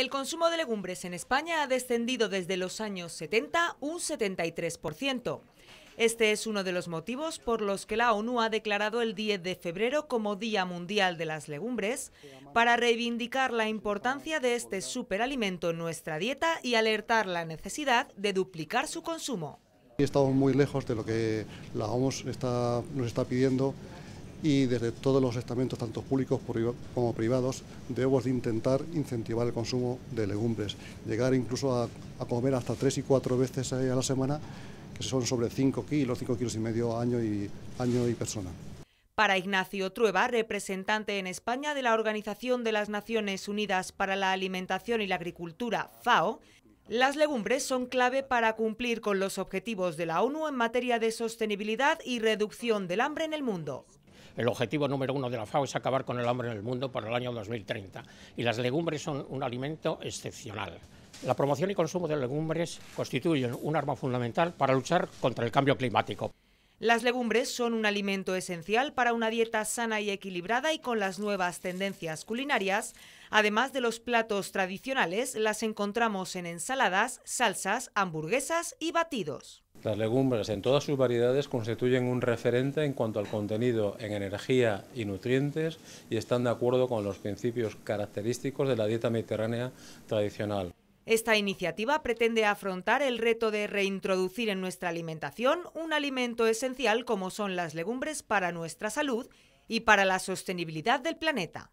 El consumo de legumbres en España ha descendido desde los años 70 un 73%. Este es uno de los motivos por los que la ONU ha declarado el 10 de febrero como Día Mundial de las Legumbres, para reivindicar la importancia de este superalimento en nuestra dieta y alertar la necesidad de duplicar su consumo. Estamos muy lejos de lo que la OMS nos está pidiendo y desde todos los estamentos, tanto públicos como privados, debemos de intentar incentivar el consumo de legumbres, llegar incluso a, comer hasta tres y cuatro veces a la semana, que son sobre cinco kilos, cinco kilos y medio año y, año y persona. Para Ignacio Trueba, representante en España de la Organización de las Naciones Unidas para la Alimentación y la Agricultura, FAO, las legumbres son clave para cumplir con los objetivos de la ONU en materia de sostenibilidad y reducción del hambre en el mundo. El objetivo número uno de la FAO es acabar con el hambre en el mundo para el año 2030 y las legumbres son un alimento excepcional. La promoción y consumo de legumbres constituyen un arma fundamental para luchar contra el cambio climático. Las legumbres son un alimento esencial para una dieta sana y equilibrada y con las nuevas tendencias culinarias, además de los platos tradicionales, las encontramos en ensaladas, salsas, hamburguesas y batidos. Las legumbres en todas sus variedades constituyen un referente en cuanto al contenido en energía y nutrientes y están de acuerdo con los principios característicos de la dieta mediterránea tradicional. Esta iniciativa pretende afrontar el reto de reintroducir en nuestra alimentación un alimento esencial como son las legumbres para nuestra salud y para la sostenibilidad del planeta.